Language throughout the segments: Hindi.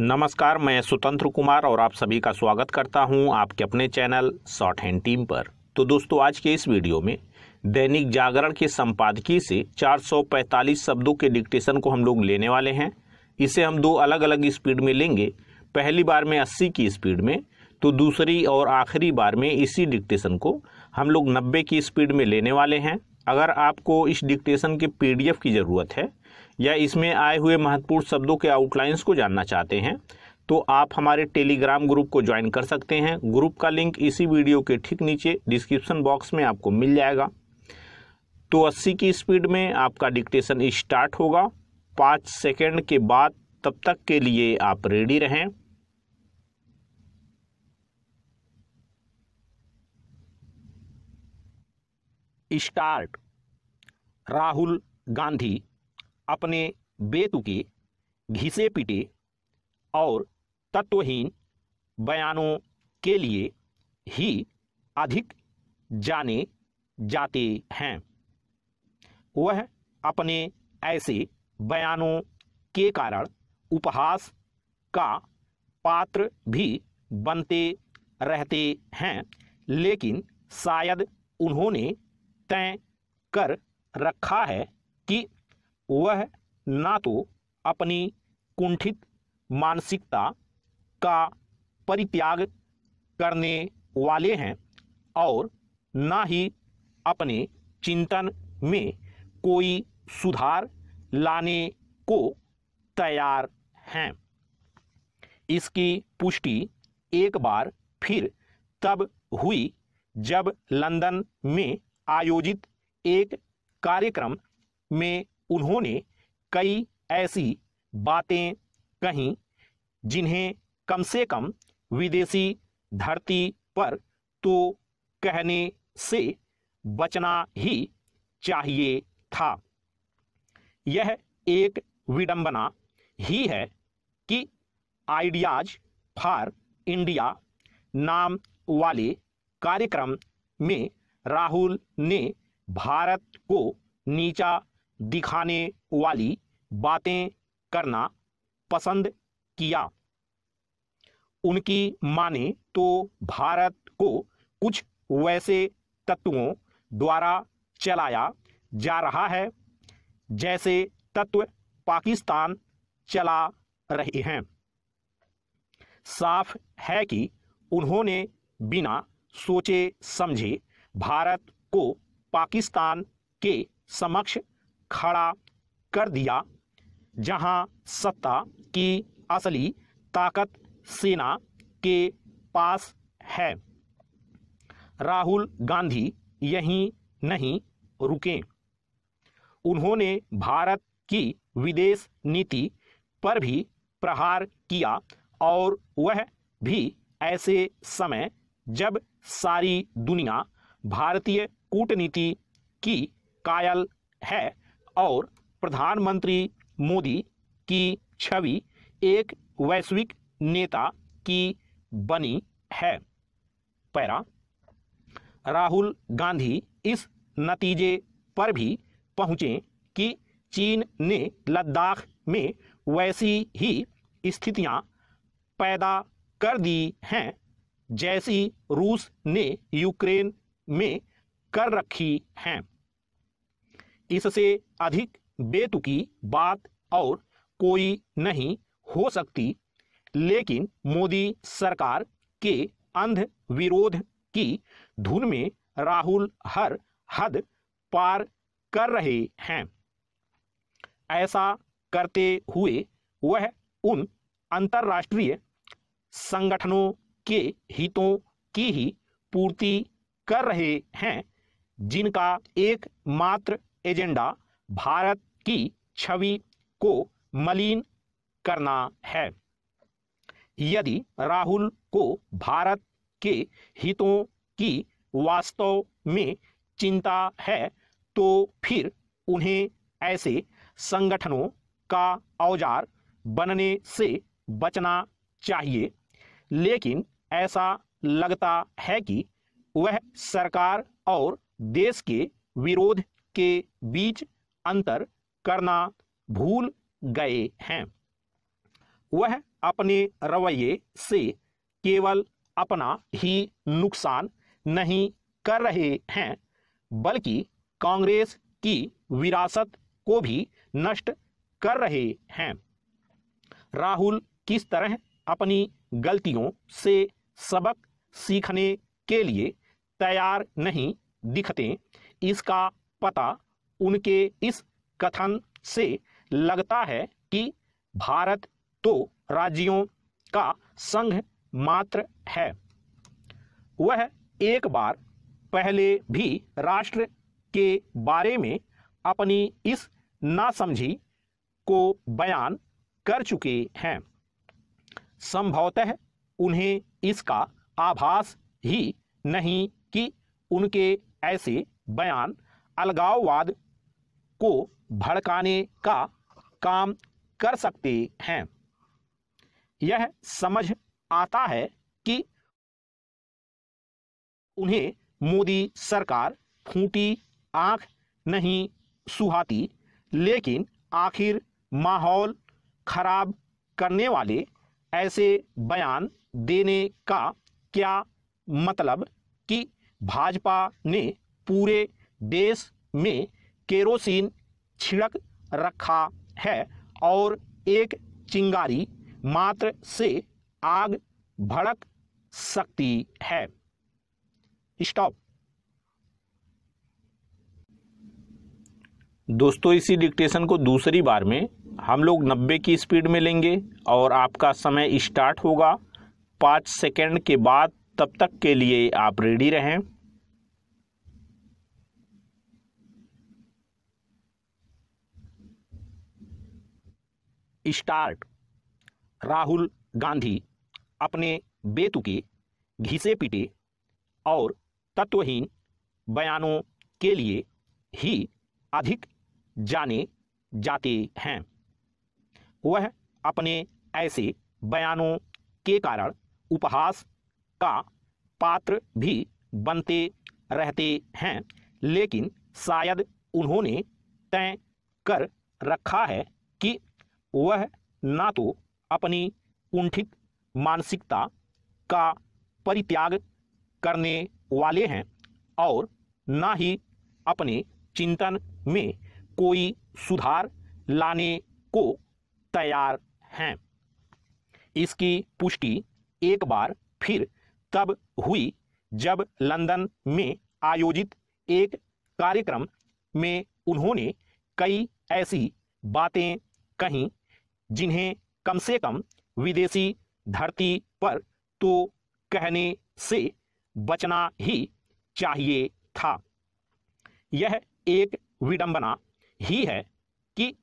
नमस्कार मैं स्वतंत्र कुमार और आप सभी का स्वागत करता हूं आपके अपने चैनल शॉर्ट हैंड टीम पर तो दोस्तों आज के इस वीडियो में दैनिक जागरण के संपादकीय से 445 शब्दों के डिक्टेशन को हम लोग लेने वाले हैं इसे हम दो अलग अलग स्पीड में लेंगे पहली बार में 80 की स्पीड में तो दूसरी और आखिरी बार में इसी डिक्टेशन को हम लोग नब्बे की स्पीड में लेने वाले हैं अगर आपको इस डिक्टेशन के पी की ज़रूरत है या इसमें आए हुए महत्वपूर्ण शब्दों के आउटलाइंस को जानना चाहते हैं तो आप हमारे टेलीग्राम ग्रुप को ज्वाइन कर सकते हैं ग्रुप का लिंक इसी वीडियो के ठीक नीचे डिस्क्रिप्शन बॉक्स में आपको मिल जाएगा तो 80 की स्पीड में आपका डिक्टेशन स्टार्ट होगा पाँच सेकेंड के बाद तब तक के लिए आप रेडी रहें स्टार्ट राहुल गांधी अपने बेतुके घिसे पिटे और तत्वहीन बयानों के लिए ही अधिक जाने जाते हैं वह अपने ऐसे बयानों के कारण उपहास का पात्र भी बनते रहते हैं लेकिन शायद उन्होंने तय कर रखा है कि वह ना तो अपनी कुंठित मानसिकता का परित्याग करने वाले हैं और ना ही अपने चिंतन में कोई सुधार लाने को तैयार हैं इसकी पुष्टि एक बार फिर तब हुई जब लंदन में आयोजित एक कार्यक्रम में उन्होंने कई ऐसी बातें कहीं जिन्हें कम से कम विदेशी धरती पर तो कहने से बचना ही चाहिए था यह एक विडंबना ही है कि आइडियाज फॉर इंडिया नाम वाले कार्यक्रम में राहुल ने भारत को नीचा दिखाने वाली बातें करना पसंद किया उनकी माने तो भारत को कुछ वैसे तत्वों द्वारा चलाया जा रहा है जैसे तत्व पाकिस्तान चला रहे हैं साफ है कि उन्होंने बिना सोचे समझे भारत को पाकिस्तान के समक्ष खड़ा कर दिया जहां सत्ता की असली ताकत सेना के पास है राहुल गांधी यहीं नहीं रुके उन्होंने भारत की विदेश नीति पर भी प्रहार किया और वह भी ऐसे समय जब सारी दुनिया भारतीय कूटनीति की कायल है और प्रधानमंत्री मोदी की छवि एक वैश्विक नेता की बनी है पैरा राहुल गांधी इस नतीजे पर भी पहुंचे कि चीन ने लद्दाख में वैसी ही स्थितियां पैदा कर दी हैं जैसी रूस ने यूक्रेन में कर रखी हैं इससे अधिक बेतुकी बात और कोई नहीं हो सकती लेकिन मोदी सरकार के अंध विरोध की धुन में राहुल हर हद पार कर रहे हैं ऐसा करते हुए वह उन अंतर्राष्ट्रीय संगठनों के हितों की ही पूर्ति कर रहे हैं जिनका एकमात्र एजेंडा भारत की छवि को मलिन करना है यदि राहुल को भारत के हितों की वास्तव में चिंता है तो फिर उन्हें ऐसे संगठनों का औजार बनने से बचना चाहिए लेकिन ऐसा लगता है कि वह सरकार और देश के विरोध के बीच अंतर करना भूल गए हैं वह अपने रवैये से केवल अपना ही नुकसान नहीं कर रहे हैं बल्कि कांग्रेस की विरासत को भी नष्ट कर रहे हैं राहुल किस तरह अपनी गलतियों से सबक सीखने के लिए तैयार नहीं दिखते इसका पता उनके इस कथन से लगता है कि भारत तो राज्यों का संघ मात्र है वह एक बार पहले भी राष्ट्र के बारे में अपनी इस नासमझी को बयान कर चुके हैं संभवतः उन्हें इसका आभास ही नहीं कि उनके ऐसे बयान अलगाववाद को भड़काने का काम कर सकते हैं यह समझ आता है कि उन्हें मोदी सरकार फूटी आंख नहीं सुहाती लेकिन आखिर माहौल खराब करने वाले ऐसे बयान देने का क्या मतलब कि भाजपा ने पूरे देश में केरोसिन छिड़क रखा है और एक चिंगारी मात्र से आग भड़क सकती है स्टॉप दोस्तों इसी डिक्टेशन को दूसरी बार में हम लोग 90 की स्पीड में लेंगे और आपका समय स्टार्ट होगा पाँच सेकंड के बाद तब तक के लिए आप रेडी रहें स्टार्ट राहुल गांधी अपने बेतुके घिसे पिटे और तत्वहीन बयानों के लिए ही अधिक जाने जाते हैं वह अपने ऐसे बयानों के कारण उपहास का पात्र भी बनते रहते हैं लेकिन शायद उन्होंने तय कर रखा है कि वह ना तो अपनी कुंठित मानसिकता का परित्याग करने वाले हैं और ना ही अपने चिंतन में कोई सुधार लाने को तैयार हैं इसकी पुष्टि एक बार फिर तब हुई जब लंदन में आयोजित एक कार्यक्रम में उन्होंने कई ऐसी बातें कहीं जिन्हें कम से कम विदेशी धरती पर तो कहने से बचना ही चाहिए था यह एक विडंबना ही है कि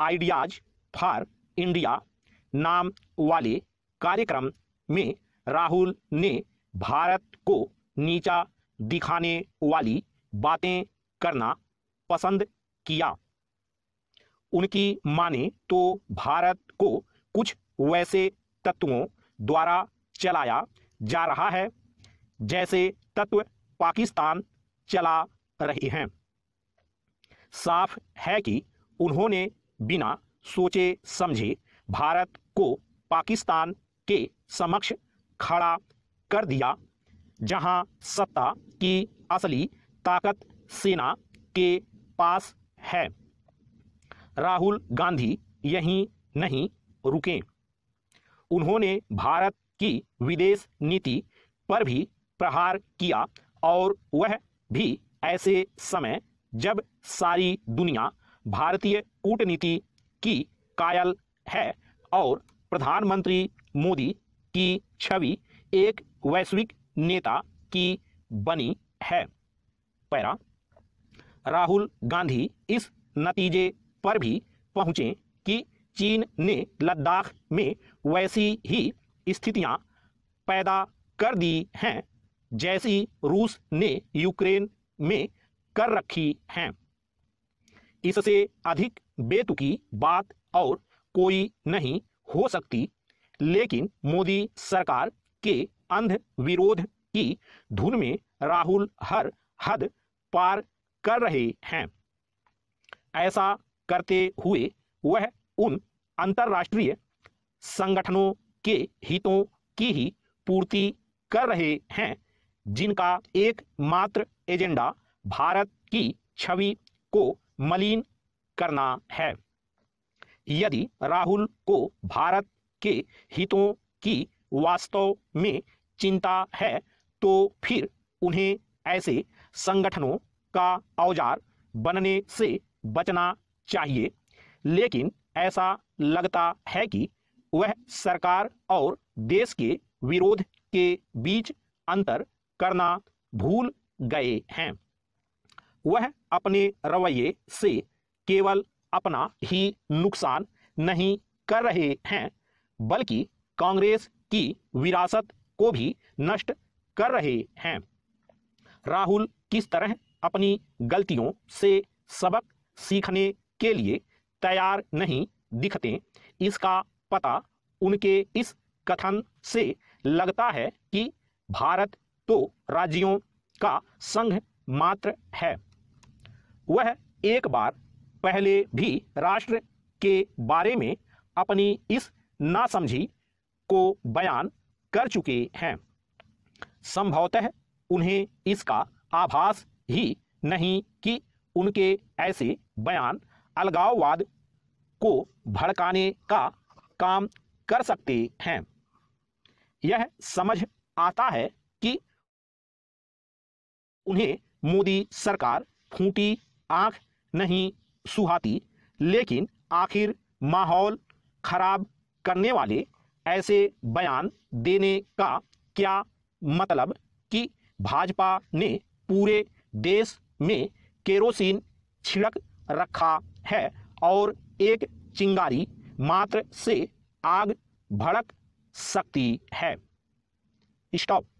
आइडियाज फॉर इंडिया नाम वाले कार्यक्रम में राहुल ने भारत को नीचा दिखाने वाली बातें करना पसंद किया उनकी माने तो भारत को कुछ वैसे तत्वों द्वारा चलाया जा रहा है जैसे तत्व पाकिस्तान चला रहे हैं साफ है कि उन्होंने बिना सोचे समझे भारत को पाकिस्तान के समक्ष खड़ा कर दिया जहां सत्ता की असली ताकत सेना के पास है राहुल गांधी यहीं नहीं रुके उन्होंने भारत की विदेश नीति पर भी प्रहार किया और वह भी ऐसे समय जब सारी दुनिया भारतीय कूटनीति की कायल है और प्रधानमंत्री मोदी की छवि एक वैश्विक नेता की बनी है पैरा राहुल गांधी इस नतीजे पर भी पहुंचे कि चीन ने लद्दाख में वैसी ही स्थितियां पैदा कर दी हैं जैसी रूस ने यूक्रेन में कर रखी हैं इससे अधिक बेतुकी बात और कोई नहीं हो सकती लेकिन मोदी सरकार के अंध विरोध की धुन में राहुल हर हद पार कर रहे हैं ऐसा करते हुए वह उन अंतर्राष्ट्रीय संगठनों के हितों की ही पूर्ति कर रहे हैं जिनका एकमात्र एजेंडा भारत की छवि को मलिन करना है यदि राहुल को भारत के हितों की वास्तव में चिंता है तो फिर उन्हें ऐसे संगठनों का औजार बनने से बचना चाहिए लेकिन ऐसा लगता है कि वह सरकार और देश के विरोध के बीच अंतर करना भूल गए हैं वह अपने रवैये से केवल अपना ही नुकसान नहीं कर रहे हैं बल्कि कांग्रेस की विरासत को भी नष्ट कर रहे हैं राहुल किस तरह अपनी गलतियों से सबक सीखने के लिए तैयार नहीं दिखते इसका पता उनके इस कथन से लगता है कि भारत तो राज्यों का संघ मात्र है वह एक बार पहले भी राष्ट्र के बारे में अपनी इस नासमझी को बयान कर चुके हैं संभवतः उन्हें इसका आभास ही नहीं कि उनके ऐसे बयान अलगाववाद को भड़काने का काम कर सकते हैं यह समझ आता है कि उन्हें मोदी सरकार फूटी आंख नहीं सुहाती लेकिन आखिर माहौल खराब करने वाले ऐसे बयान देने का क्या मतलब कि भाजपा ने पूरे देश में केरोसिन छिड़क रखा है और एक चिंगारी मात्र से आग भड़क सकती है स्टॉप